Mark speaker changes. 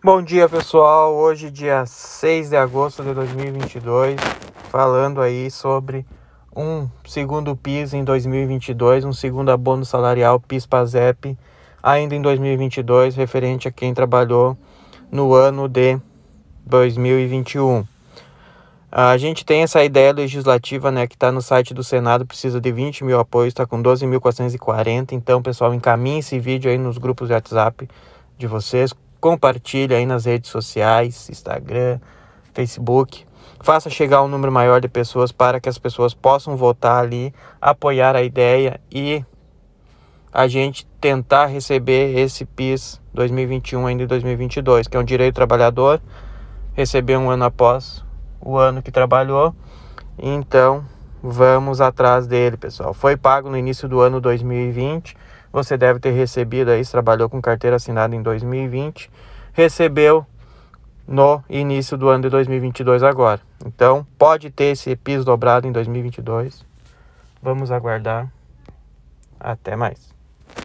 Speaker 1: Bom dia pessoal, hoje dia 6 de agosto de 2022, falando aí sobre um segundo PIS em 2022, um segundo abono salarial PIS-PASEP ainda em 2022, referente a quem trabalhou no ano de 2021. A gente tem essa ideia legislativa né, que está no site do Senado, precisa de 20 mil apoios, está com 12.440, então pessoal, encaminhe esse vídeo aí nos grupos de WhatsApp de vocês, compartilhe aí nas redes sociais, Instagram, Facebook. Faça chegar um número maior de pessoas para que as pessoas possam votar ali, apoiar a ideia e a gente tentar receber esse PIS 2021 ainda em 2022, que é um direito trabalhador, receber um ano após o ano que trabalhou. Então, vamos atrás dele, pessoal. Foi pago no início do ano 2020 você deve ter recebido aí, trabalhou com carteira assinada em 2020, recebeu no início do ano de 2022 agora. Então, pode ter esse piso dobrado em 2022. Vamos aguardar. Até mais.